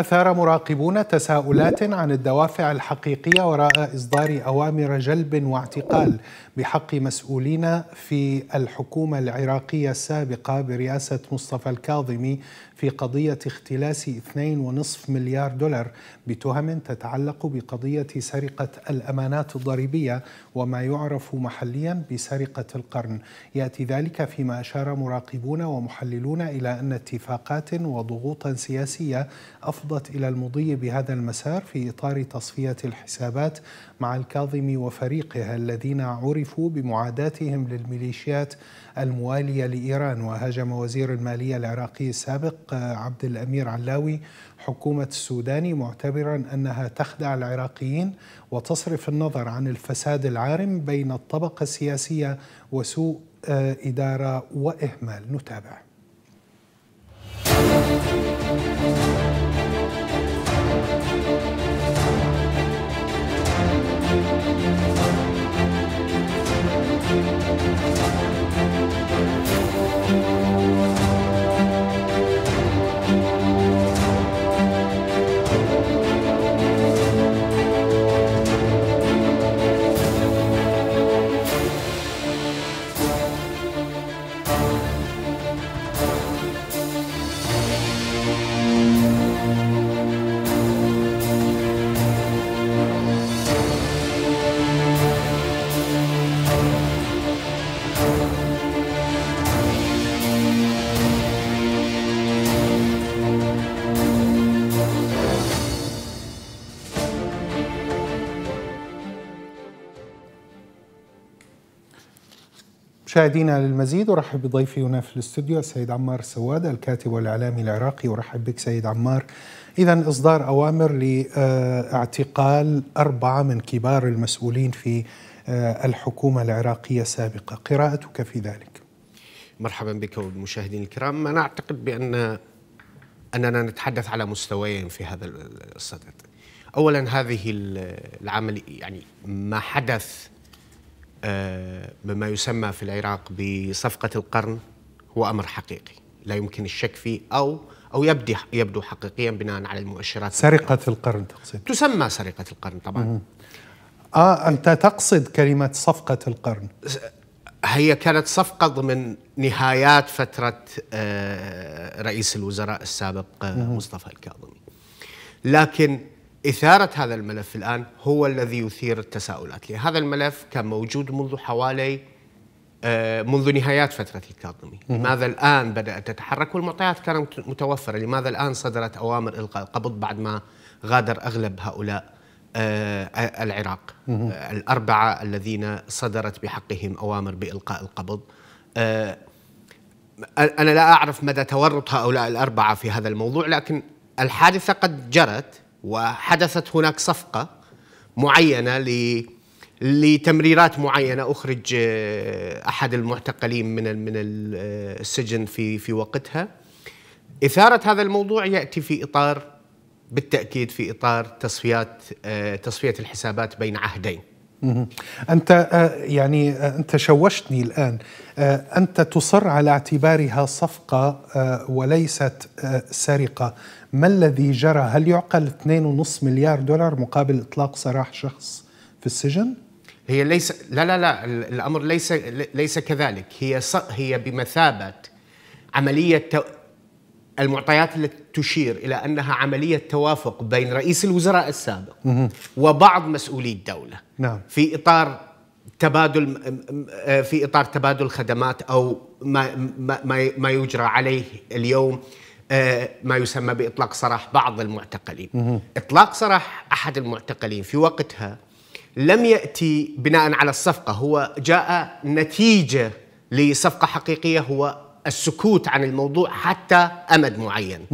أثار مراقبون تساؤلات عن الدوافع الحقيقية وراء إصدار أوامر جلب واعتقال بحق مسؤولين في الحكومة العراقية السابقة برئاسة مصطفى الكاظمي في قضية اختلاس 2.5 مليار دولار بتهم تتعلق بقضية سرقة الأمانات الضريبية وما يعرف محليا بسرقة القرن يأتي ذلك فيما أشار مراقبون ومحللون إلى أن اتفاقات وضغوطا سياسية أفضت إلى المضي بهذا المسار في إطار تصفية الحسابات مع الكاظم وفريقه الذين عرفوا بمعاداتهم للميليشيات الموالية لإيران وهاجم وزير المالية العراقي السابق آه، عبد الأمير علاوي حكومة السوداني معتبرا أنها تخدع العراقيين وتصرف النظر عن الفساد العارم بين الطبقة السياسية وسوء آه، إدارة وإهمال نتابع مشاهدينا للمزيد ارحب بضيفي هنا في الاستوديو السيد عمار السواد الكاتب والاعلامي العراقي ارحب بك سيد عمار اذا اصدار اوامر لاعتقال اربعه من كبار المسؤولين في آه، الحكومه العراقيه السابقه قراءتك في ذلك مرحبا بك والمشاهدين الكرام انا اعتقد بان اننا نتحدث على مستويين في هذا الصدد اولا هذه العمل يعني ما حدث آه، مما يسمى في العراق بصفقة القرن هو أمر حقيقي لا يمكن الشك فيه أو أو يبدي يبدو حقيقيا بناء على المؤشرات سرقة القرن, القرن تقصد تسمى سرقة القرن طبعا مم. آه أنت تقصد كلمة صفقة القرن هي كانت صفقة ضمن نهايات فترة آه، رئيس الوزراء السابق آه، مم. مصطفى الكاظمي لكن إثارة هذا الملف الآن هو الذي يثير التساؤلات لأن هذا الملف كان موجود منذ حوالي آه، منذ نهايات فترة الكاظمي لماذا الآن بدأت تتحرك والمعطيات كانت متوفرة لماذا الآن صدرت أوامر إلقاء القبض بعد ما غادر أغلب هؤلاء آه، العراق آه، الأربعة الذين صدرت بحقهم أوامر بإلقاء القبض أنا لا أعرف مدى تورط هؤلاء الأربعة في هذا الموضوع لكن الحادثة قد جرت وحدثت هناك صفقة معينة لتمريرات معينة أخرج آه، أحد المعتقلين من من آه، السجن في في وقتها إثارة هذا الموضوع يأتي في إطار بالتأكيد في إطار تصفيات آه، تصفية الحسابات بين عهدين أنت آه، يعني آه، أنت شوشتني الآن آه، أنت تصر على اعتبارها صفقة وليست سرقة ما الذي جرى هل يعقل 2.5 مليار دولار مقابل إطلاق سراح شخص في السجن؟ هي ليس لا لا لا الأمر ليس ليس كذلك هي هي بمثابة عملية المعطيات التي تشير إلى أنها عملية توافق بين رئيس الوزراء السابق وبعض مسؤولي الدولة نعم. في إطار تبادل آه، في إطار تبادل خدمات أو ما, ما, ما يجرى عليه اليوم آه، ما يسمى بإطلاق سراح بعض المعتقلين إطلاق سراح أحد المعتقلين في وقتها لم يأتي بناء على الصفقة هو جاء نتيجة لصفقة حقيقية هو السكوت عن الموضوع حتى امد معين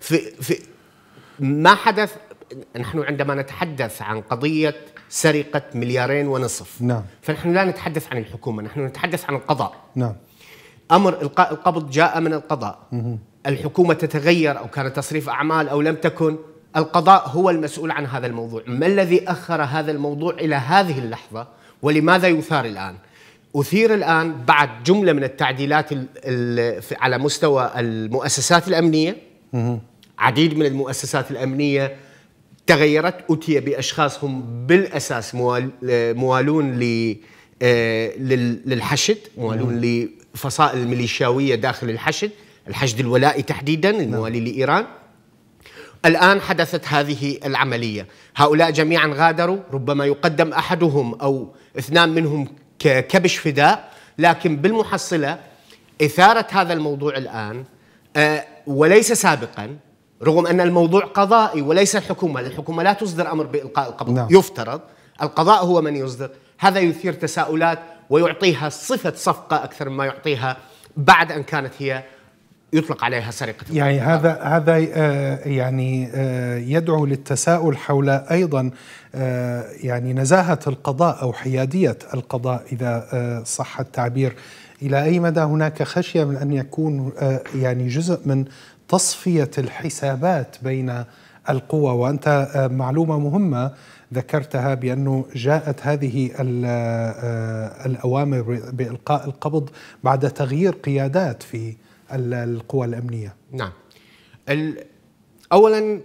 في في ما حدث نحن عندما نتحدث عن قضيه سرقه مليارين ونصف نعم فنحن لا نتحدث عن الحكومه نحن نتحدث عن القضاء نعم امر القاء القبض جاء من القضاء مه. الحكومه تتغير او كان تصريف اعمال او لم تكن القضاء هو المسؤول عن هذا الموضوع ما الذي اخر هذا الموضوع الى هذه اللحظه ولماذا يثار الان أثير الآن بعد جملة من التعديلات على مستوى المؤسسات الأمنية عديد من المؤسسات الأمنية تغيرت أتي بأشخاص هم بالأساس موالون آه، للحشد موالون لفصائل الميليشياوية داخل الحشد الحشد الولائي تحديدا نعم. الموالي لإيران الآن حدثت هذه العملية هؤلاء جميعا غادروا ربما يقدم أحدهم أو اثنان منهم كبش فداء لكن بالمحصله اثاره هذا الموضوع الان آه، وليس سابقا رغم ان الموضوع قضائي وليس الحكومه، الحكومه لا تصدر امر بالقاء القبض نعم. يفترض القضاء هو من يصدر، هذا يثير تساؤلات ويعطيها صفه صفقه اكثر مما يعطيها بعد ان كانت هي يطلق عليها سرقه يعني هذا هذا آه، يعني آه، يدعو للتساؤل حول ايضا آه، يعني نزاهه القضاء او حياديه القضاء اذا صح التعبير الى اي مدى هناك خشيه من ان يكون يعني جزء من تصفيه الحسابات بين القوى وانت معلومه مهمه ذكرتها بانه جاءت هذه الاوامر بالقاء القبض بعد تغيير قيادات في القوى الامنيه؟ نعم. اولا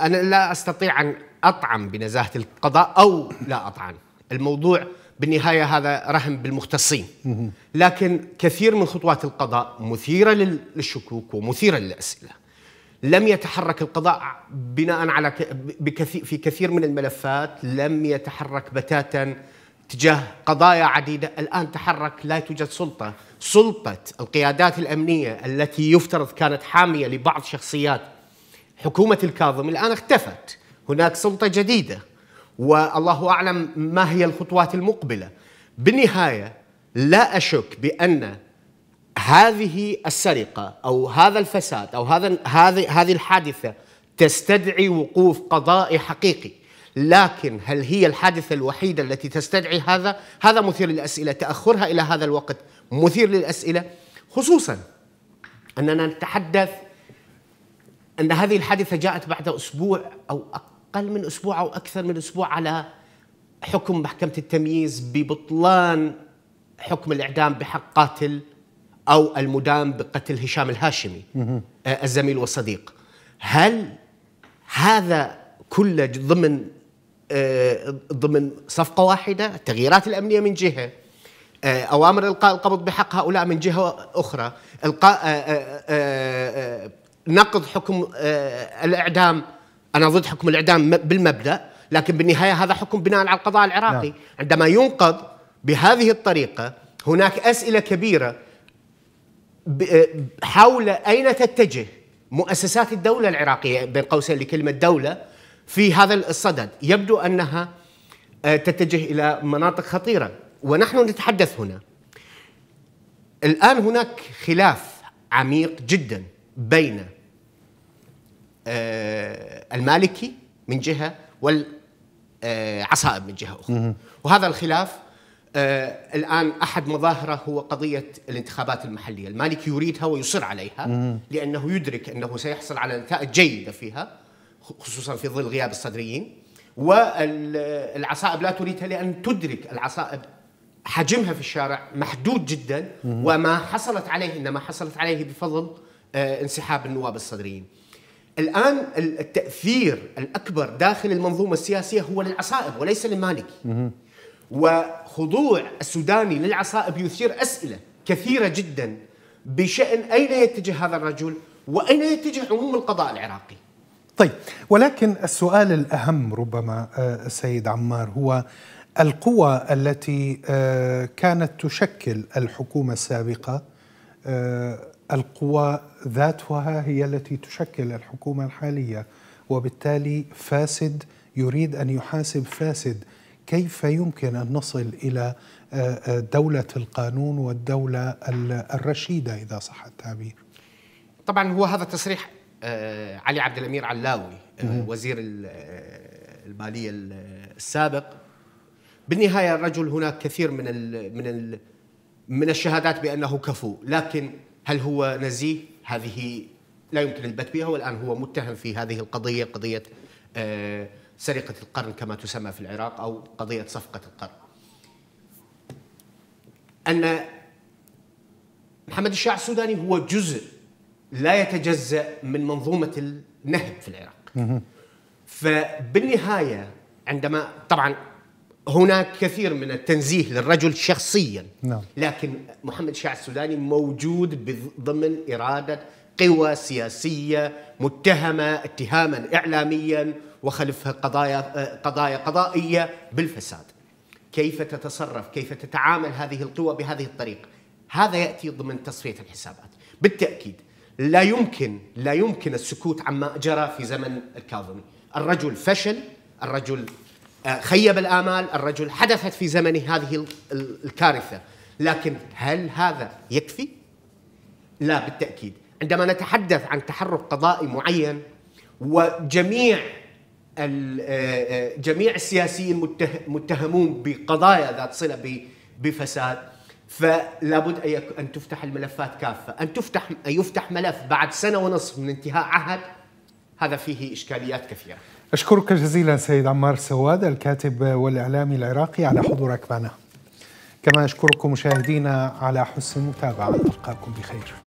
انا لا استطيع ان اطعن بنزاهه القضاء او لا اطعن. الموضوع بالنهايه هذا رهن بالمختصين. لكن كثير من خطوات القضاء مثيره للشكوك ومثيره للاسئله. لم يتحرك القضاء بناء على بكثير في كثير من الملفات لم يتحرك بتاتا تجاه قضايا عديده الان تحرك لا توجد سلطه سلطة القيادات الأمنية التي يفترض كانت حامية لبعض شخصيات حكومة الكاظم الآن اختفت هناك سلطة جديدة والله أعلم ما هي الخطوات المقبلة بالنهاية لا أشك بأن هذه السرقة أو هذا الفساد أو هذا هذه هذه الحادثة تستدعي وقوف قضائي حقيقي لكن هل هي الحادثة الوحيدة التي تستدعي هذا؟ هذا مثير للأسئلة تأخرها إلى هذا الوقت مثير للاسئله خصوصا اننا نتحدث ان هذه الحادثه جاءت بعد اسبوع او اقل من اسبوع او اكثر من اسبوع على حكم محكمه التمييز ببطلان حكم الاعدام بحق قاتل او المدان بقتل هشام الهاشمي آه، الزميل والصديق هل هذا كله ضمن آه، ضمن صفقه واحده التغييرات الامنيه من جهه آه، اوامر القاء القبض بحق هؤلاء من جهه اخرى القاء آه، آه، نقض حكم الاعدام انا ضد حكم الاعدام بالمبدا لكن بالنهايه هذا حكم بناء على القضاء العراقي لا. نعم. عندما ينقض بهذه الطريقه هناك اسئله كبيره حول اين تتجه مؤسسات الدوله العراقيه بين قوسين لكلمه دوله في هذا الصدد يبدو انها تتجه الى مناطق خطيره ونحن نتحدث هنا الآن هناك خلاف عميق جدا بين آه، المالكي من جهة والعصائب من جهة أخرى وهذا الخلاف آه، الآن أحد مظاهره هو قضية الانتخابات المحلية المالكي يريدها ويصر عليها لأنه يدرك أنه سيحصل على نتائج جيدة فيها خصوصا في ظل غياب الصدريين والعصائب لا تريدها لأن تدرك العصائب حجمها في الشارع محدود جدا وما حصلت عليه انما حصلت عليه بفضل آه، انسحاب النواب الصدريين. الان التاثير الاكبر داخل المنظومه السياسيه هو للعصائب وليس للمالكي. وخضوع السوداني للعصائب يثير اسئله كثيره جدا بشان اين يتجه هذا الرجل واين يتجه عموم القضاء العراقي. طيب ولكن السؤال الاهم ربما آه، سيد عمار هو القوى التي آه، كانت تشكل الحكومه السابقه آه، القوى ذاتها هي التي تشكل الحكومه الحاليه وبالتالي فاسد يريد ان يحاسب فاسد كيف يمكن ان نصل الى آه، دوله القانون والدوله الرشيده اذا صح التعبير طبعا هو هذا تصريح علي عبد الامير علاوي وزير الماليه السابق بالنهايه الرجل هناك كثير من ال من ال من الشهادات بانه كفو، لكن هل هو نزيه؟ هذه لا يمكن البت بها والان هو متهم في هذه القضيه قضيه آه، سرقه القرن كما تسمى في العراق او قضيه صفقه القرن. ان محمد الشاع السوداني هو جزء لا يتجزا من منظومه النهب في العراق. فبالنهايه عندما طبعا هناك كثير من التنزيه للرجل شخصيا نعم. لكن محمد شاه السوداني موجود ضمن إرادة قوى سياسية متهمة اتهاما إعلاميا وخلفها قضايا قضايا قضائية بالفساد كيف تتصرف كيف تتعامل هذه القوى بهذه الطريقة هذا يأتي ضمن تصفية الحسابات بالتأكيد لا يمكن لا يمكن السكوت عما جرى في زمن الكاظمي الرجل فشل الرجل آه، خيب الامال الرجل حدثت في زمنه هذه الكارثه لكن هل هذا يكفي لا بالتاكيد عندما نتحدث عن تحرك قضائي معين وجميع آه، آه، جميع السياسيين متهمون بقضايا ذات صله بفساد فلا بد ان تفتح الملفات كافه، ان تفتح ان يفتح ملف بعد سنه ونصف من انتهاء عهد هذا فيه اشكاليات كثيره. أشكرك جزيلا سيد عمار سواد الكاتب والإعلامي العراقي على حضورك معنا كما أشكركم مشاهدينا على حسن المتابعة ألقاكم بخير